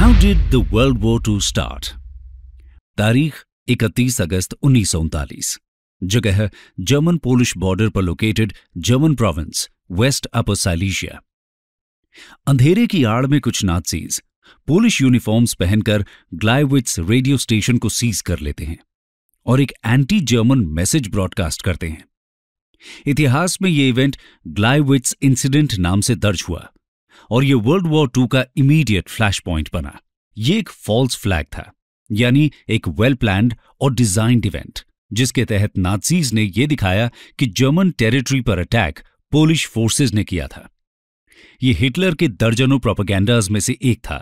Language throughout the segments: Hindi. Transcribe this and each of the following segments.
how did the world war two start तारीख 31 अगस्त उन्नीस जगह जर्मन पोलिश बॉर्डर पर located German province West Upper Silesia अंधेरे की आड़ में कुछ नाथसीज पोलिश यूनिफॉर्म्स पहनकर ग्लाइविट्स रेडियो स्टेशन को सीज कर लेते हैं और एक एंटी जर्मन मैसेज ब्रॉडकास्ट करते हैं इतिहास में यह इवेंट ग्लाइविट्स इंसिडेंट नाम से दर्ज हुआ और ये वर्ल्ड वॉर टू का इमीडिएट फ्लैश पॉइंट बना ये एक फॉल्स फ्लैग था यानी एक वेल प्लैंड और डिजाइंड इवेंट जिसके तहत नाजीज ने यह दिखाया कि जर्मन टेरिटरी पर अटैक पोलिश फोर्सेज ने किया था ये हिटलर के दर्जनों प्रोपागैंडाज में से एक था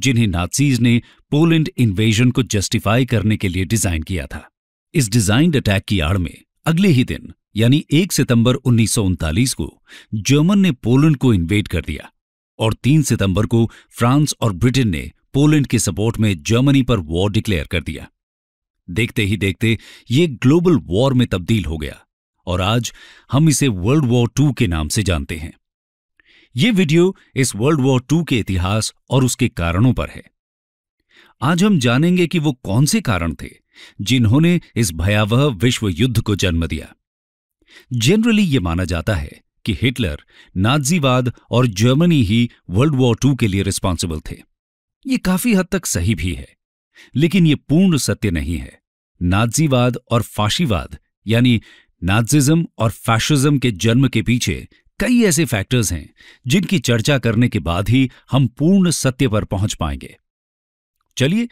जिन्हें नाजीज ने पोलैंड इन्वेजन को जस्टिफाई करने के लिए डिजाइन किया था इस डिजाइंड अटैक की आड़ में अगले ही दिन यानी 1 सितंबर उन्नीस को जर्मन ने पोलैंड को इन्वेड कर दिया और 3 सितंबर को फ्रांस और ब्रिटेन ने पोलैंड के सपोर्ट में जर्मनी पर वॉर डिक्लेयर कर दिया देखते ही देखते ये ग्लोबल वॉर में तब्दील हो गया और आज हम इसे वर्ल्ड वॉर टू के नाम से जानते हैं ये वीडियो इस वर्ल्ड वॉर टू के इतिहास और उसके कारणों पर है आज हम जानेंगे कि वो कौन से कारण थे जिन्होंने इस भयावह विश्व युद्ध को जन्म दिया जनरली ये माना जाता है कि हिटलर नाजीवाद और जर्मनी ही वर्ल्ड वॉर टू के लिए रिस्पॉन्सिबल थे ये काफी हद तक सही भी है लेकिन ये पूर्ण सत्य नहीं है नाजीवाद और फाशीवाद यानी नाजिज्म और फैशिज्म के जन्म के पीछे कई ऐसे फैक्टर्स हैं जिनकी चर्चा करने के बाद ही हम पूर्ण सत्य पर पहुंच पाएंगे चलिए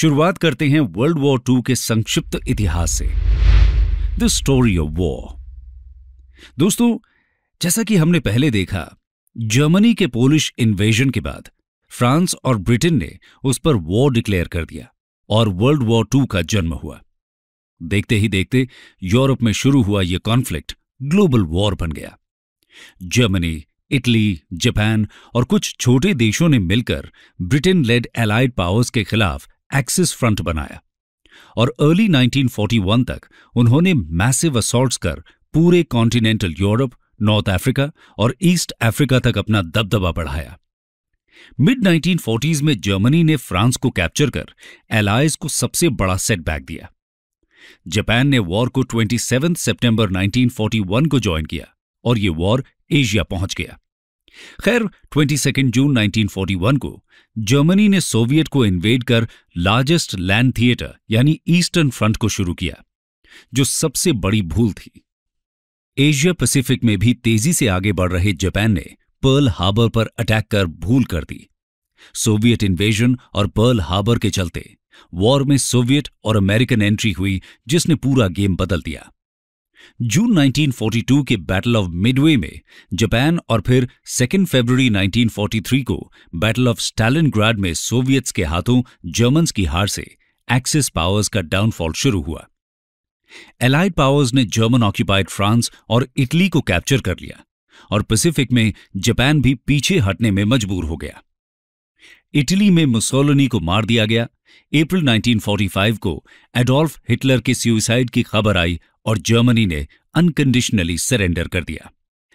शुरुआत करते हैं वर्ल्ड वॉर टू के संक्षिप्त इतिहास से द स्टोरी ऑफ वॉर दोस्तों जैसा कि हमने पहले देखा जर्मनी के पोलिश इन्वेजन के बाद फ्रांस और ब्रिटेन ने उस पर वॉर डिक्लेयर कर दिया और वर्ल्ड वॉर टू का जन्म हुआ देखते ही देखते यूरोप में शुरू हुआ यह कॉन्फ्लिक्ट ग्लोबल वॉर बन गया जर्मनी इटली जापान और कुछ छोटे देशों ने मिलकर ब्रिटेन लेड एलाइड पावर्स के खिलाफ एक्सिस फ्रंट बनाया और अर्ली 1941 तक उन्होंने मैसिव असॉल्ट्स कर पूरे कॉन्टिनेंटल यूरोप नॉर्थ अफ्रीका और ईस्ट अफ्रीका तक अपना दबदबा बढ़ाया मिड नाइनटीन में जर्मनी ने फ्रांस को कैप्चर कर एलाइज को सबसे बड़ा सेटबैक दिया जापान ने वॉर को 27 सितंबर 1941 को ज्वाइन किया और ये वॉर एशिया पहुंच गया खैर 22 जून 1941 को जर्मनी ने सोवियत को इन्वेड कर लार्जेस्ट लैंड थिएटर यानी ईस्टर्न फ्रंट को शुरू किया जो सबसे बड़ी भूल थी एशिया पैसिफिक में भी तेजी से आगे बढ़ रहे जापान ने पर्ल हार्बर पर अटैक कर भूल कर दी सोवियत इन्वेजन और पर्ल हार्बर के चलते वॉर में सोवियत और अमेरिकन एंट्री हुई जिसने पूरा गेम बदल दिया जून 1942 के बैटल ऑफ मिडवे में जापान और फिर 2 फरवरी 1943 को बैटल ऑफ स्टालिन में सोवियत्स के हाथों जर्मन्स की हार से एक्सिस पावर्स का डाउनफॉल शुरू हुआ एलाइड पावर्स ने जर्मन ऑक्यूपाइड फ्रांस और इटली को कैप्चर कर लिया और पैसिफिक में जापान भी पीछे हटने में मजबूर हो गया इटली में मुसोलिनी को मार दिया गया अप्रैल 1945 को एडोल्फ हिटलर के सुसाइड की खबर आई और जर्मनी ने अनकंडीशनली सरेंडर कर दिया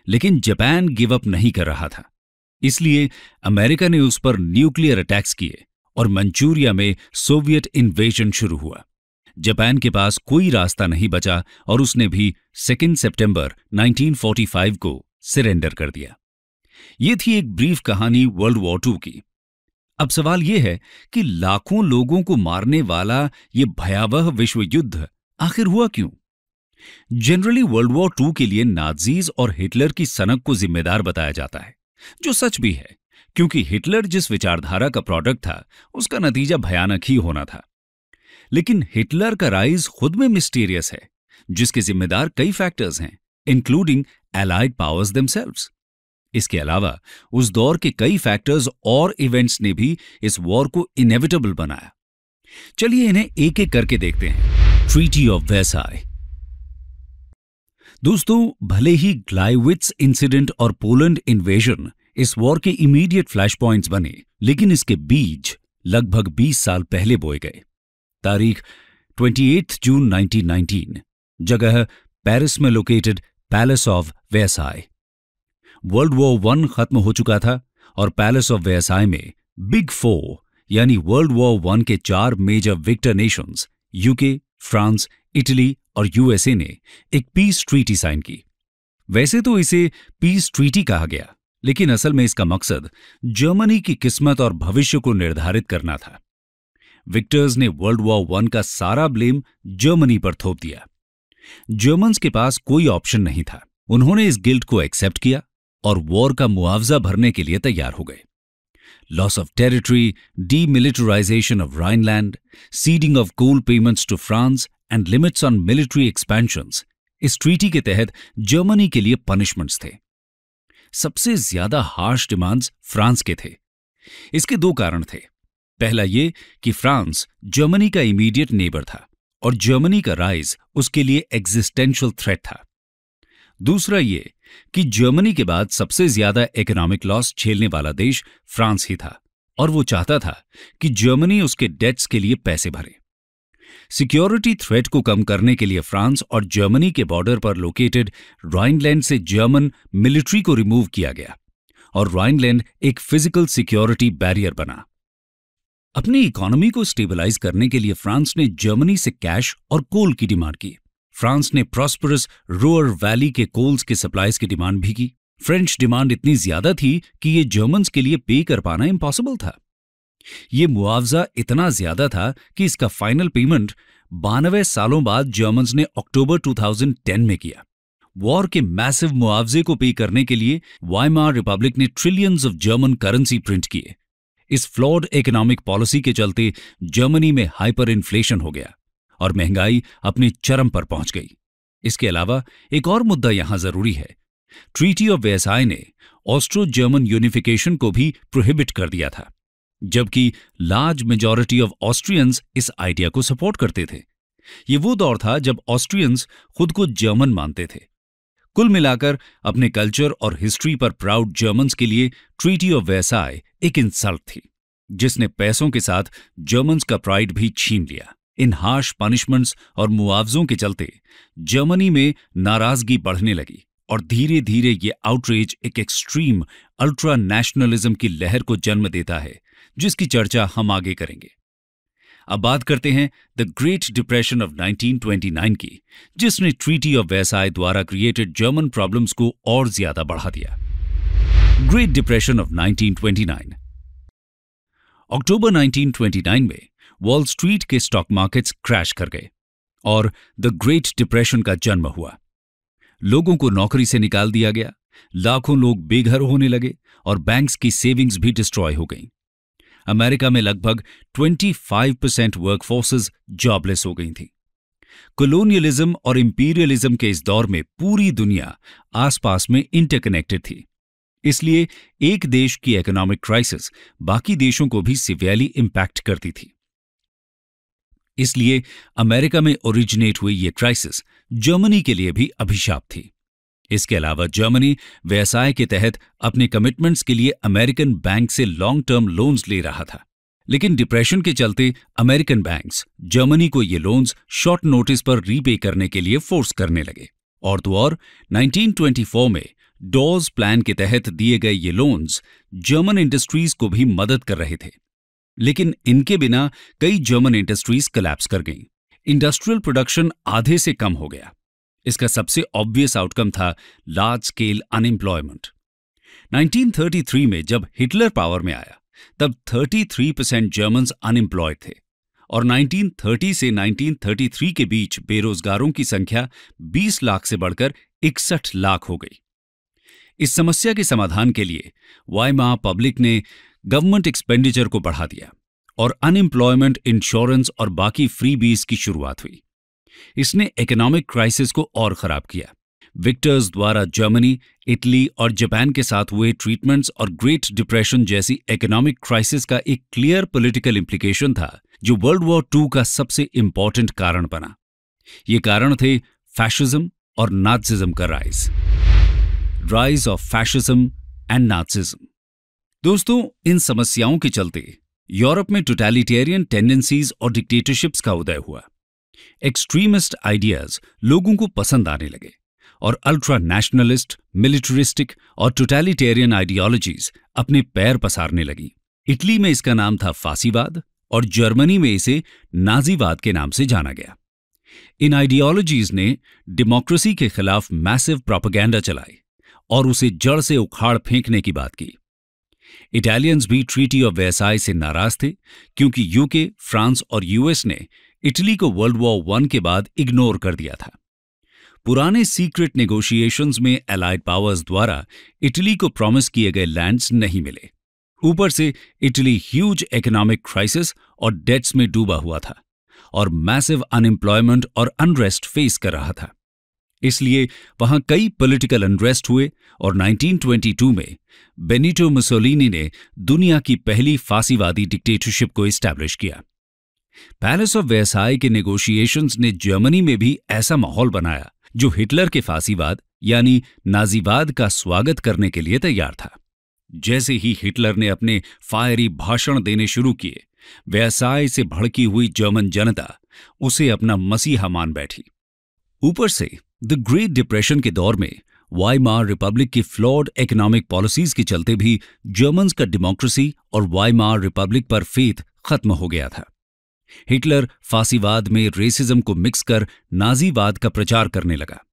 लेकिन जापान गिव अप नहीं कर रहा था इसलिए अमेरिका ने उस पर न्यूक्लियर अटैक्स किए और मंचूरिया में सोवियत इन्वेजन शुरू हुआ जापान के पास कोई रास्ता नहीं बचा और उसने भी सेकेंड सितंबर 1945 को सरेंडर कर दिया ये थी एक ब्रीफ कहानी वर्ल्ड वॉर टू की अब सवाल यह है कि लाखों लोगों को मारने वाला ये भयावह विश्व युद्ध आखिर हुआ क्यों जनरली वर्ल्ड वॉर टू के लिए नाजीज और हिटलर की सनक को जिम्मेदार बताया जाता है जो सच भी है क्योंकि हिटलर जिस विचारधारा का प्रोडक्ट था उसका नतीजा भयानक ही होना था लेकिन हिटलर का राइज खुद में मिस्टीरियस है जिसके जिम्मेदार कई फैक्टर्स हैं इंक्लूडिंग एलाइड पावर्स दमसेल्व्स इसके अलावा उस दौर के कई फैक्टर्स और इवेंट्स ने भी इस वॉर को इनेविटेबल बनाया चलिए इन्हें एक एक करके देखते हैं ट्रीटी ऑफ वेसाई दोस्तों भले ही ग्लाइविट्स इंसिडेंट और पोलैंड इन्वेजन इस वॉर के इमीडिएट फ्लैश पॉइंट्स बने लेकिन इसके बीज लगभग 20 साल पहले बोए गए तारीख 28 जून 1919 जगह पेरिस में लोकेटेड पैलेस ऑफ व्यवसाय वर्ल्ड वॉर वन खत्म हो चुका था और पैलेस ऑफ व्यवसाय में बिग फोर यानी वर्ल्ड वॉर वन के चार major victor nations UK France Italy और यूएसए ने एक पीस ट्रीटी साइन की वैसे तो इसे पीस ट्रीटी कहा गया लेकिन असल में इसका मकसद जर्मनी की किस्मत और भविष्य को निर्धारित करना था विक्टर्स ने वर्ल्ड वॉर वन का सारा ब्लेम जर्मनी पर थोप दिया जर्मन्स के पास कोई ऑप्शन नहीं था उन्होंने इस गिल्ट को एक्सेप्ट किया और वॉर का मुआवजा भरने के लिए तैयार हो गए loss of territory demilitarization of Rhineland ceding of coal payments to France and limits on military expansion इस ट्रीटी के तहत जर्मनी के लिए पनिशमेंट्स थे सबसे ज्यादा हार्श डिमांड्स फ्रांस के थे इसके दो कारण थे पहला ये कि फ्रांस जर्मनी का इमीडिएट नेबर था और जर्मनी का राइज उसके लिए एग्जिस्टेंशियल थ्रेट था दूसरा ये कि जर्मनी के बाद सबसे ज्यादा इकोनॉमिक लॉस झेलने वाला देश फ्रांस ही था और वो चाहता था कि जर्मनी उसके डेट्स के लिए पैसे भरे सिक्योरिटी थ्रेट को कम करने के लिए फ्रांस और जर्मनी के बॉर्डर पर लोकेटेड राइनलैंड से जर्मन मिलिट्री को रिमूव किया गया और राइनलैंड एक फिजिकल सिक्योरिटी बैरियर बना अपनी इकोनॉमी को स्टेबलाइज करने के लिए फ्रांस ने जर्मनी से कैश और कोल की डिमांड की फ्रांस ने प्रॉस्परस रोअर वैली के कोल्स के सप्लाईज की डिमांड भी की फ्रेंच डिमांड इतनी ज्यादा थी कि ये जर्मन्स के लिए पे कर पाना इम्पॉसिबल था ये मुआवजा इतना ज्यादा था कि इसका फाइनल पेमेंट बानवे सालों बाद जर्मन्स ने अक्टूबर 2010 में किया वॉर के मैसिव मुआवजे को पे करने के लिए वाइमार रिपब्लिक ने trillions of German currency print किए इस फ्लॉड इकोनॉमिक पॉलिसी के चलते जर्मनी में हाइपर इन्फ्लेशन हो गया और महंगाई अपने चरम पर पहुंच गई इसके अलावा एक और मुद्दा यहां जरूरी है ट्रीटी ऑफ व्यवसाय ने ऑस्ट्रो जर्मन यूनिफिकेशन को भी प्रोहिबिट कर दिया था जबकि लार्ज मेजॉरिटी ऑफ ऑस्ट्रियंस इस आइडिया को सपोर्ट करते थे ये वो दौर था जब ऑस्ट्रियंस खुद को जर्मन मानते थे कुल मिलाकर अपने कल्चर और हिस्ट्री पर प्राउड जर्मन्स के लिए ट्रीटी ऑफ वेसाय एक इंसल्ट थी जिसने पैसों के साथ जर्मन्स का प्राइड भी छीन लिया इन हार्श पनिशमेंट्स और मुआवजों के चलते जर्मनी में नाराजगी बढ़ने लगी और धीरे धीरे ये आउटरेज एक एक्सट्रीम अल्ट्रा नेशनलिज्म की लहर को जन्म देता है जिसकी चर्चा हम आगे करेंगे अब बात करते हैं द ग्रेट डिप्रेशन ऑफ 1929 की जिसने ट्रीटी ऑफ वेसाई द्वारा क्रिएटेड जर्मन प्रॉब्लम्स को और ज्यादा बढ़ा दिया ग्रेट डिप्रेशन ऑफ 1929 अक्टूबर 1929 में वॉल स्ट्रीट के स्टॉक मार्केट्स क्रैश कर गए और द ग्रेट डिप्रेशन का जन्म हुआ लोगों को नौकरी से निकाल दिया गया लाखों लोग बेघर होने लगे और बैंक्स की सेविंग्स भी डिस्ट्रॉय हो गईं अमेरिका में लगभग 25 परसेंट वर्कफोर्सेज जॉबलेस हो गई थी कॉलोनियलिज्म और इंपीरियलिज्म के इस दौर में पूरी दुनिया आसपास में इंटरकनेक्टेड थी इसलिए एक देश की इकोनॉमिक क्राइसिस बाकी देशों को भी सिवियरली इम्पैक्ट करती थी इसलिए अमेरिका में ओरिजिनेट हुई ये क्राइसिस जर्मनी के लिए भी अभिशाप थी इसके अलावा जर्मनी व्यवसाय के तहत अपने कमिटमेंट्स के लिए अमेरिकन बैंक से लॉन्ग टर्म लोन्स ले रहा था लेकिन डिप्रेशन के चलते अमेरिकन बैंक्स जर्मनी को ये लोन्स शॉर्ट नोटिस पर रीपे करने के लिए फोर्स करने लगे और तो और 1924 में डॉज प्लान के तहत दिए गए ये लोन्स जर्मन इंडस्ट्रीज को भी मदद कर रहे थे लेकिन इनके बिना कई जर्मन इंडस्ट्रीज कलैप्स कर गईं इंडस्ट्रियल प्रोडक्शन आधे से कम हो गया इसका सबसे ऑब्वियस आउटकम था लार्ज स्केल अनएम्प्लॉयमेंट 1933 में जब हिटलर पावर में आया तब 33 परसेंट जर्मन्स अनएम्प्लॉयड थे और 1930 से 1933 के बीच बेरोजगारों की संख्या 20 लाख से बढ़कर इकसठ लाख हो गई इस समस्या के समाधान के लिए वायमा पब्लिक ने गवर्नमेंट एक्सपेंडिचर को बढ़ा दिया और अनएम्प्लॉयमेंट इंश्योरेंस और बाकी फ्री बीस की शुरुआत हुई इसने इकोनॉमिक क्राइसिस को और खराब किया विक्टर्स द्वारा जर्मनी इटली और जापान के साथ हुए ट्रीटमेंट्स और ग्रेट डिप्रेशन जैसी इकोनॉमिक क्राइसिस का एक क्लियर पॉलिटिकल इम्प्लीकेशन था जो वर्ल्ड वॉर टू का सबसे इंपॉर्टेंट कारण बना ये कारण थे फैशिज्म और नाथसिज्म का rise rise of fascism and Nazism दोस्तों इन समस्याओं के चलते यूरोप में टोटेलिटेरियन टेंडेंसीज और डिक्टेटरशिप्स का उदय हुआ एक्सट्रीमिस्ट आइडियाज लोगों को पसंद आने लगे और अल्ट्रा नेशनलिस्ट मिलिटरिस्टिक और टोटलिटेरियन आइडियोलॉजीज अपने पैर पसारने लगी इटली में इसका नाम था फांसीवाद और जर्मनी में इसे नाजीवाद के नाम से जाना गया इन आइडियोलॉजीज ने डेमोक्रेसी के खिलाफ मैसिव प्रोपागैंडा चलाई और उसे जड़ से उखाड़ फेंकने की बात की इटालियंस भी ट्रीटी ऑफ व्यवसाय से नाराज थे क्योंकि यूके फ्रांस और यूएस ने इटली को वर्ल्ड वॉर वन के बाद इग्नोर कर दिया था पुराने सीक्रेट नेगोशिएशंस में एलाइड पावर्स द्वारा इटली को प्रॉमिस किए गए लैंड्स नहीं मिले ऊपर से इटली ह्यूज इकोनॉमिक क्राइसिस और डेट्स में डूबा हुआ था और मैसिव अनएम्प्लॉयमेंट और अनरेस्ट फेस कर रहा था इसलिए वहां कई पॉलिटिकल अनरेस्ट हुए और 1922 में बेनिटो मुसोलिनी ने दुनिया की पहली फांसीवादी डिक्टेटरशिप को स्टैब्लिश किया पैलेस ऑफ वेसाई के नेगोशिएशंस ने जर्मनी में भी ऐसा माहौल बनाया जो हिटलर के फांसीवाद यानी नाजीवाद का स्वागत करने के लिए तैयार था जैसे ही हिटलर ने अपने फायरी भाषण देने शुरू किए व्यवसाय से भड़की हुई जर्मन जनता उसे अपना मसीहा मान बैठी ऊपर से द ग्रेट डिप्रेशन के दौर में वाईमार रिपब्लिक की फ्लॉड इकोनॉमिक पॉलिसीज के चलते भी जर्मन्स का डेमोक्रेसी और वाईमार रिपब्लिक पर फेथ खत्म हो गया था हिटलर फांसीवाद में रेसिज्म को मिक्स कर नाजीवाद का प्रचार करने लगा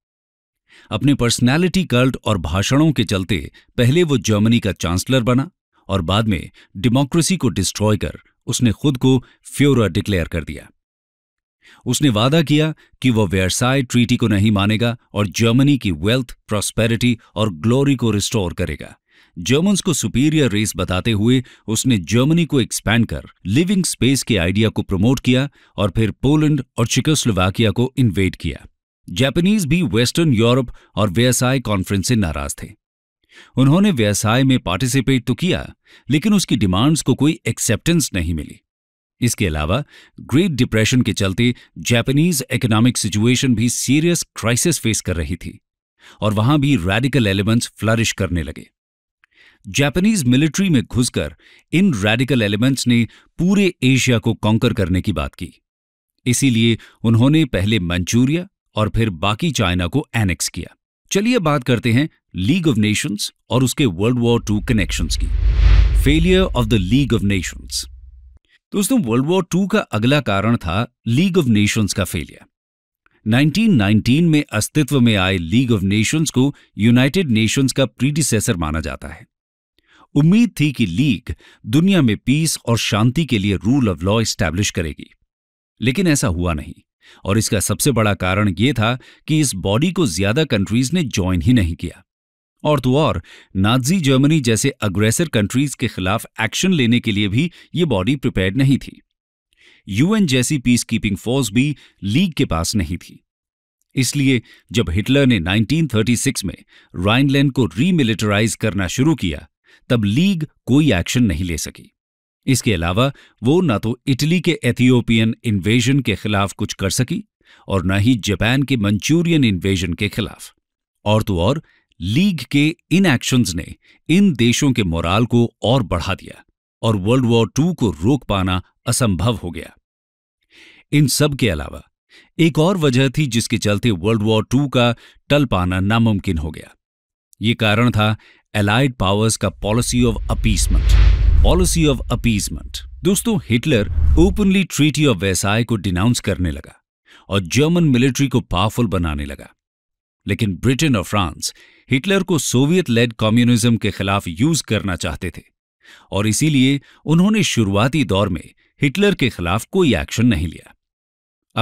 अपने पर्सनैलिटी कल्ट और भाषणों के चलते पहले वो जर्मनी का चांसलर बना और बाद में डेमोक्रेसी को डिस्ट्रॉय कर उसने खुद को फ्योरा डिक्लेयर कर दिया उसने वादा किया कि वह व्यवसाय ट्रीटी को नहीं मानेगा और जर्मनी की वेल्थ प्रॉस्पेरिटी और ग्लोरी को रिस्टोर करेगा जर्मन्स को सुपीरियर रेस बताते हुए उसने जर्मनी को एक्सपैंड कर लिविंग स्पेस के आइडिया को प्रमोट किया और फिर पोलैंड और चिकोस्लोवाकिया को इन्वेट किया जापानीज भी वेस्टर्न यूरोप और व्यवसाय कॉन्फ्रेंस से नाराज थे उन्होंने व्यवसाय में पार्टिसिपेट तो किया लेकिन उसकी डिमांड्स को कोई एक्सेप्टेंस नहीं मिली इसके अलावा ग्रेट डिप्रेशन के चलते जापानीज इकोनॉमिक सिचुएशन भी सीरियस क्राइसिस फेस कर रही थी और वहां भी रेडिकल एलिमेंट्स फ्लरिश करने लगे जापानीज मिलिट्री में घुसकर इन रेडिकल एलिमेंट्स ने पूरे एशिया को कॉन्कर करने की बात की इसीलिए उन्होंने पहले मंचूरिया और फिर बाकी चाइना को एनेक्स किया चलिए बात करते हैं लीग ऑफ नेशंस और उसके वर्ल्ड वॉर टू कनेक्शंस की failure of the League of Nations दोस्तों वर्ल्ड वॉर टू का अगला कारण था लीग ऑफ नेशंस का फेलियर 1919 में अस्तित्व में आए लीग ऑफ नेशंस को यूनाइटेड नेशंस का प्रीडिसेसर माना जाता है उम्मीद थी कि लीग दुनिया में पीस और शांति के लिए रूल ऑफ लॉ स्टैब्लिश करेगी लेकिन ऐसा हुआ नहीं और इसका सबसे बड़ा कारण यह था कि इस बॉडी को ज्यादा कंट्रीज ने ज्वाइन ही नहीं किया और तो और नाजी जर्मनी जैसे अग्रेसर कंट्रीज के खिलाफ एक्शन लेने के लिए भी ये बॉडी प्रिपेयर्ड नहीं थी यूएन जैसी पीस कीपिंग फोर्स भी लीग के पास नहीं थी इसलिए जब हिटलर ने 1936 में राइनलैंड को रीमिलिटराइज करना शुरू किया तब लीग कोई एक्शन नहीं ले सकी इसके अलावा वो न तो इटली के एथियोपियन इन्वेजन के खिलाफ कुछ कर सकी और न ही जापान के मंचूरियन इन्वेजन के खिलाफ और तो और लीग के इन एक्शंस ने इन देशों के मोराल को और बढ़ा दिया और वर्ल्ड वॉर टू को रोक पाना असंभव हो गया इन सब के अलावा एक और वजह थी जिसके चलते वर्ल्ड वॉर टू का टल पाना नामुमकिन हो गया ये कारण था एलाइड पावर्स का policy of appeasement policy of appeasement दोस्तों हिटलर ओपनली ट्रीटी ऑफ व्यवसाय को डिनाउंस करने लगा और जर्मन मिलिट्री को पावरफुल बनाने लगा लेकिन ब्रिटेन और फ्रांस हिटलर को सोवियत लेड कम्युनिज्म के खिलाफ यूज करना चाहते थे और इसीलिए उन्होंने शुरुआती दौर में हिटलर के खिलाफ कोई एक्शन नहीं लिया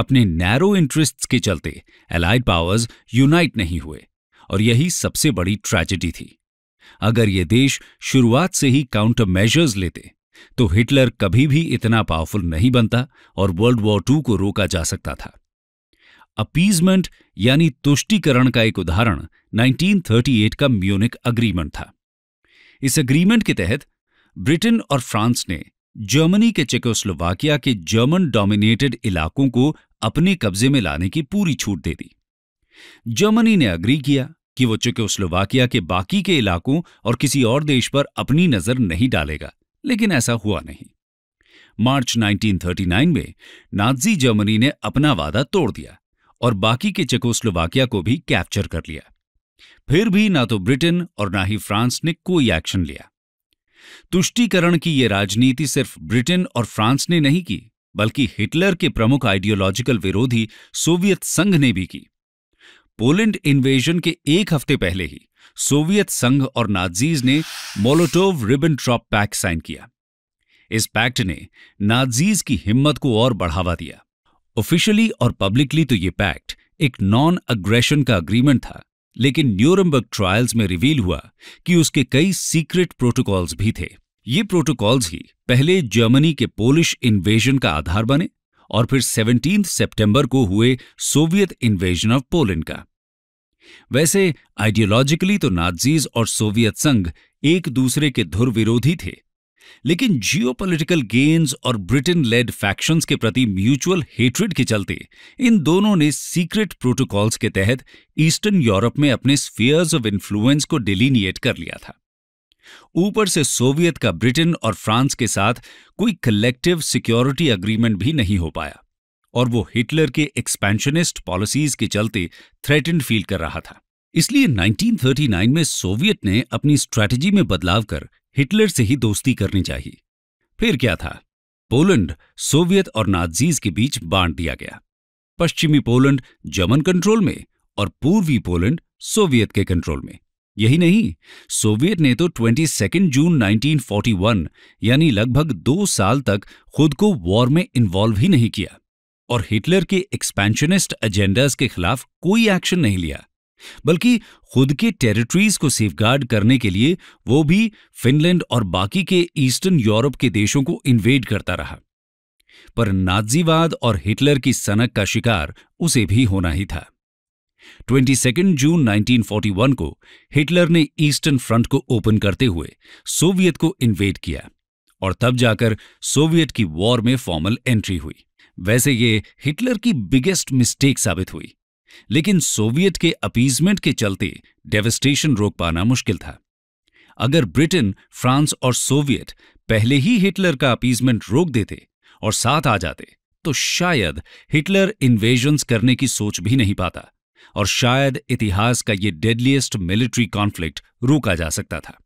अपने नैरो इंटरेस्ट्स के चलते एलाइड पावर्स यूनाइट नहीं हुए और यही सबसे बड़ी ट्रेजेडी थी अगर ये देश शुरुआत से ही काउंटर मेजर्स लेते तो हिटलर कभी भी इतना पावरफुल नहीं बनता और वर्ल्ड वॉर टू को रोका जा सकता था अपीजमेंट यानी तुष्टीकरण का एक उदाहरण 1938 का म्यूनिक अग्रीमेंट था इस अग्रीमेंट के तहत ब्रिटेन और फ्रांस ने जर्मनी के चेकोस्लोवाकिया के जर्मन डोमिनेटेड इलाकों को अपने कब्जे में लाने की पूरी छूट दे दी जर्मनी ने अग्री किया कि वो चुकोस्लोवाकिया के बाकी के इलाकों और किसी और देश पर अपनी नजर नहीं डालेगा लेकिन ऐसा हुआ नहीं मार्च 1939 में नाजी जर्मनी ने अपना वादा तोड़ दिया और बाकी के चेकोस्लोवाकिया को भी कैप्चर कर लिया फिर भी ना तो ब्रिटेन और ना ही फ्रांस ने कोई एक्शन लिया तुष्टीकरण की यह राजनीति सिर्फ ब्रिटेन और फ्रांस ने नहीं की बल्कि हिटलर के प्रमुख आइडियोलॉजिकल विरोधी सोवियत संघ ने भी की पोलैंड इन्वेजन के एक हफ्ते पहले ही सोवियत संघ और नाजीज ने Molotov Ribbentrop pact sign किया इस पैक्ट ने नाजीज की हिम्मत को और बढ़ावा दिया ऑफिशियली और पब्लिकली तो ये पैक्ट एक नॉन अग्रेशन का अग्रीमेंट था लेकिन न्यूरम्बर्ग ट्रायल्स में रिवील हुआ कि उसके कई सीक्रेट प्रोटोकॉल्स भी थे ये प्रोटोकॉल्स ही पहले जर्मनी के पोलिश इन्वेजन का आधार बने और फिर 17 सितंबर को हुए सोवियत इन्वेजन ऑफ पोलैंड का वैसे आइडियोलॉजिकली तो नाजीज और सोवियत संघ एक दूसरे के धुर विरोधी थे लेकिन जियोपॉलिटिकल गेन्स और ब्रिटेन लेड फैक्शंस के प्रति म्यूचुअल हेट्रिड के चलते इन दोनों ने सीक्रेट प्रोटोकॉल्स के तहत ईस्टर्न यूरोप में अपने स्फीयर्स ऑफ इन्फ्लुएंस को डिलीनिएट कर लिया था ऊपर से सोवियत का ब्रिटेन और फ्रांस के साथ कोई कलेक्टिव सिक्योरिटी अग्रीमेंट भी नहीं हो पाया और वो हिटलर के एक्सपेंशनिस्ट पॉलिसीज के चलते थ्रेटेंड फील कर रहा था इसलिए 1939 में सोवियत ने अपनी स्ट्रैटेजी में बदलाव कर हिटलर से ही दोस्ती करनी चाहिए फिर क्या था पोलैंड सोवियत और नाजीज के बीच बांट दिया गया पश्चिमी पोलैंड जर्मन कंट्रोल में और पूर्वी पोलैंड सोवियत के कंट्रोल में यही नहीं सोवियत ने तो ट्वेंटी जून 1941 यानी लगभग दो साल तक खुद को वॉर में इन्वॉल्व ही नहीं किया और हिटलर के एक्सपेंशनिस्ट एजेंडाज के खिलाफ कोई एक्शन नहीं लिया बल्कि खुद के टेरिटरीज को सेफगार्ड करने के लिए वो भी फिनलैंड और बाकी के ईस्टर्न यूरोप के देशों को इन्वेड करता रहा पर नाजीवाद और हिटलर की सनक का शिकार उसे भी होना ही था 22 जून 1941 को हिटलर ने ईस्टर्न फ्रंट को ओपन करते हुए सोवियत को इन्वेड किया और तब जाकर सोवियत की वॉर में फॉर्मल एंट्री हुई वैसे ये हिटलर की बिगेस्ट मिस्टेक साबित हुई लेकिन सोवियत के अपीजमेंट के चलते डेवेस्टेशन रोक पाना मुश्किल था अगर ब्रिटेन फ्रांस और सोवियत पहले ही हिटलर का अपीजमेंट रोक देते और साथ आ जाते तो शायद हिटलर इन्वेजन्स करने की सोच भी नहीं पाता और शायद इतिहास का ये डेडलीएस्ट मिलिट्री कॉन्फ्लिक्ट रोका जा सकता था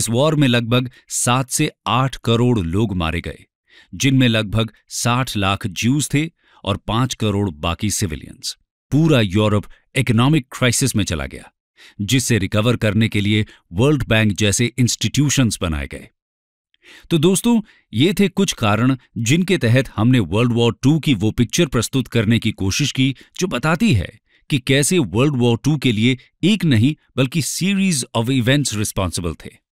इस वॉर में लगभग सात से आठ करोड़ लोग मारे गए जिनमें लगभग 60 लाख ज्यूज थे और 5 करोड़ बाकी सिविलियंस पूरा यूरोप इकोनॉमिक क्राइसिस में चला गया जिससे रिकवर करने के लिए वर्ल्ड बैंक जैसे इंस्टीट्यूशंस बनाए गए तो दोस्तों ये थे कुछ कारण जिनके तहत हमने वर्ल्ड वॉर टू की वो पिक्चर प्रस्तुत करने की कोशिश की जो बताती है कि कैसे वर्ल्ड वॉर टू के लिए एक नहीं बल्कि सीरीज ऑफ इवेंट्स रिस्पॉन्सिबल थे